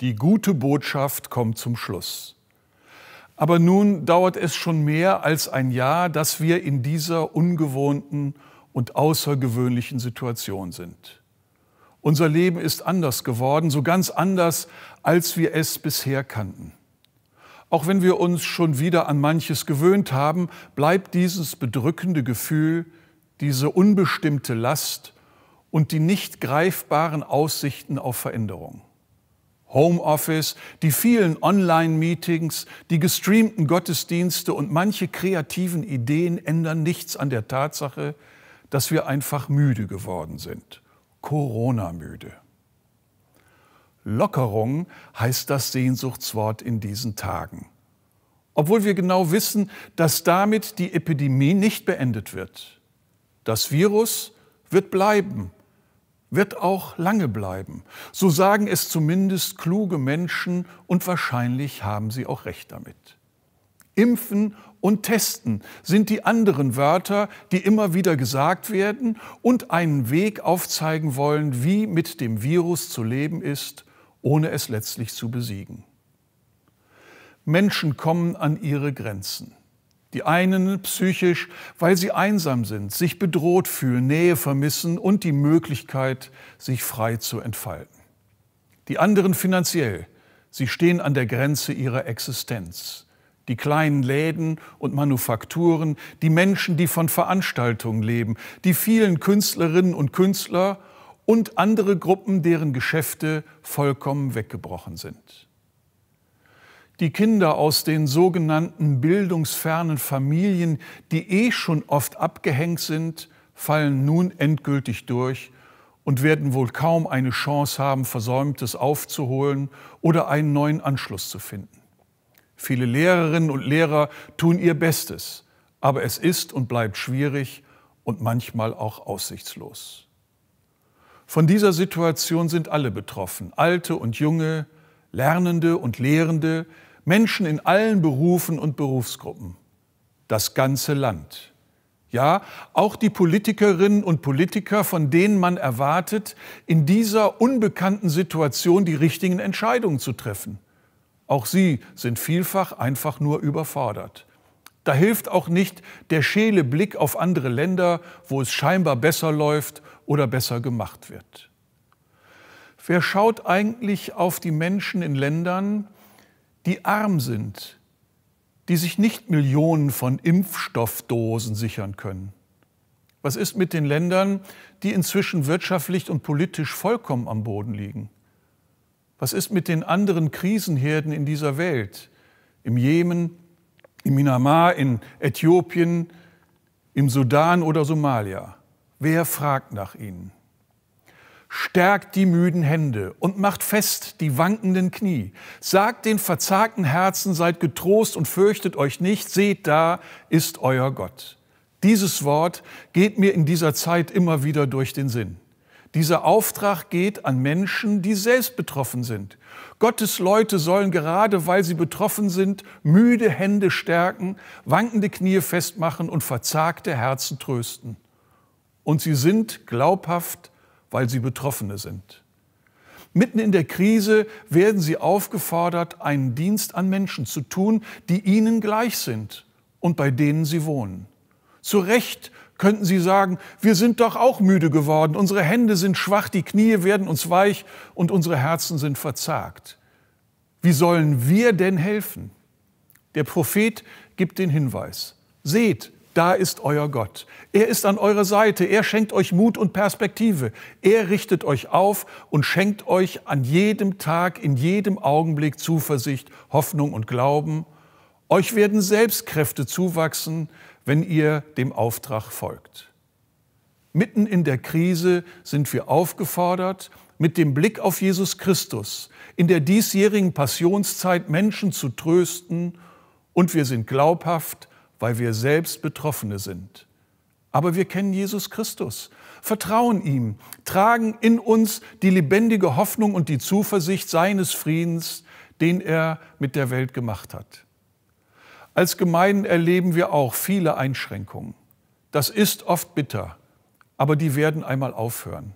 Die gute Botschaft kommt zum Schluss. Aber nun dauert es schon mehr als ein Jahr, dass wir in dieser ungewohnten und außergewöhnlichen Situation sind. Unser Leben ist anders geworden, so ganz anders, als wir es bisher kannten. Auch wenn wir uns schon wieder an manches gewöhnt haben, bleibt dieses bedrückende Gefühl, diese unbestimmte Last und die nicht greifbaren Aussichten auf Veränderung. Homeoffice, die vielen Online-Meetings, die gestreamten Gottesdienste und manche kreativen Ideen ändern nichts an der Tatsache, dass wir einfach müde geworden sind. Corona-müde. Lockerung heißt das Sehnsuchtswort in diesen Tagen. Obwohl wir genau wissen, dass damit die Epidemie nicht beendet wird. Das Virus wird bleiben wird auch lange bleiben. So sagen es zumindest kluge Menschen und wahrscheinlich haben sie auch recht damit. Impfen und testen sind die anderen Wörter, die immer wieder gesagt werden und einen Weg aufzeigen wollen, wie mit dem Virus zu leben ist, ohne es letztlich zu besiegen. Menschen kommen an ihre Grenzen. Die einen psychisch, weil sie einsam sind, sich bedroht fühlen, Nähe vermissen und die Möglichkeit, sich frei zu entfalten. Die anderen finanziell. Sie stehen an der Grenze ihrer Existenz. Die kleinen Läden und Manufakturen, die Menschen, die von Veranstaltungen leben, die vielen Künstlerinnen und Künstler und andere Gruppen, deren Geschäfte vollkommen weggebrochen sind die Kinder aus den sogenannten bildungsfernen Familien, die eh schon oft abgehängt sind, fallen nun endgültig durch und werden wohl kaum eine Chance haben, Versäumtes aufzuholen oder einen neuen Anschluss zu finden. Viele Lehrerinnen und Lehrer tun ihr Bestes, aber es ist und bleibt schwierig und manchmal auch aussichtslos. Von dieser Situation sind alle betroffen, alte und junge, Lernende und Lehrende, Menschen in allen Berufen und Berufsgruppen, das ganze Land. Ja, auch die Politikerinnen und Politiker, von denen man erwartet, in dieser unbekannten Situation die richtigen Entscheidungen zu treffen. Auch sie sind vielfach einfach nur überfordert. Da hilft auch nicht der schäle Blick auf andere Länder, wo es scheinbar besser läuft oder besser gemacht wird. Wer schaut eigentlich auf die Menschen in Ländern, die arm sind, die sich nicht Millionen von Impfstoffdosen sichern können? Was ist mit den Ländern, die inzwischen wirtschaftlich und politisch vollkommen am Boden liegen? Was ist mit den anderen Krisenherden in dieser Welt? Im Jemen, im Myanmar, in Äthiopien, im Sudan oder Somalia? Wer fragt nach ihnen? Stärkt die müden Hände und macht fest die wankenden Knie. Sagt den verzagten Herzen, seid getrost und fürchtet euch nicht. Seht, da ist euer Gott. Dieses Wort geht mir in dieser Zeit immer wieder durch den Sinn. Dieser Auftrag geht an Menschen, die selbst betroffen sind. Gottes Leute sollen gerade, weil sie betroffen sind, müde Hände stärken, wankende Knie festmachen und verzagte Herzen trösten. Und sie sind glaubhaft weil sie Betroffene sind. Mitten in der Krise werden sie aufgefordert, einen Dienst an Menschen zu tun, die ihnen gleich sind und bei denen sie wohnen. Zu Recht könnten sie sagen, wir sind doch auch müde geworden, unsere Hände sind schwach, die Knie werden uns weich und unsere Herzen sind verzagt. Wie sollen wir denn helfen? Der Prophet gibt den Hinweis. Seht, da ist euer Gott. Er ist an eurer Seite, er schenkt euch Mut und Perspektive, er richtet euch auf und schenkt euch an jedem Tag, in jedem Augenblick Zuversicht, Hoffnung und Glauben. Euch werden Selbstkräfte zuwachsen, wenn ihr dem Auftrag folgt. Mitten in der Krise sind wir aufgefordert, mit dem Blick auf Jesus Christus in der diesjährigen Passionszeit Menschen zu trösten und wir sind glaubhaft, weil wir selbst Betroffene sind. Aber wir kennen Jesus Christus, vertrauen ihm, tragen in uns die lebendige Hoffnung und die Zuversicht seines Friedens, den er mit der Welt gemacht hat. Als Gemeinden erleben wir auch viele Einschränkungen. Das ist oft bitter, aber die werden einmal aufhören.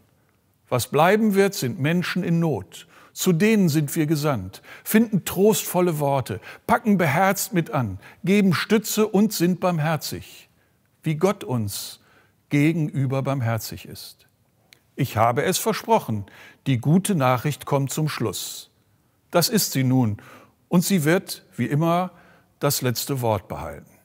Was bleiben wird, sind Menschen in Not zu denen sind wir gesandt, finden trostvolle Worte, packen beherzt mit an, geben Stütze und sind barmherzig, wie Gott uns gegenüber barmherzig ist. Ich habe es versprochen, die gute Nachricht kommt zum Schluss. Das ist sie nun, und sie wird, wie immer, das letzte Wort behalten.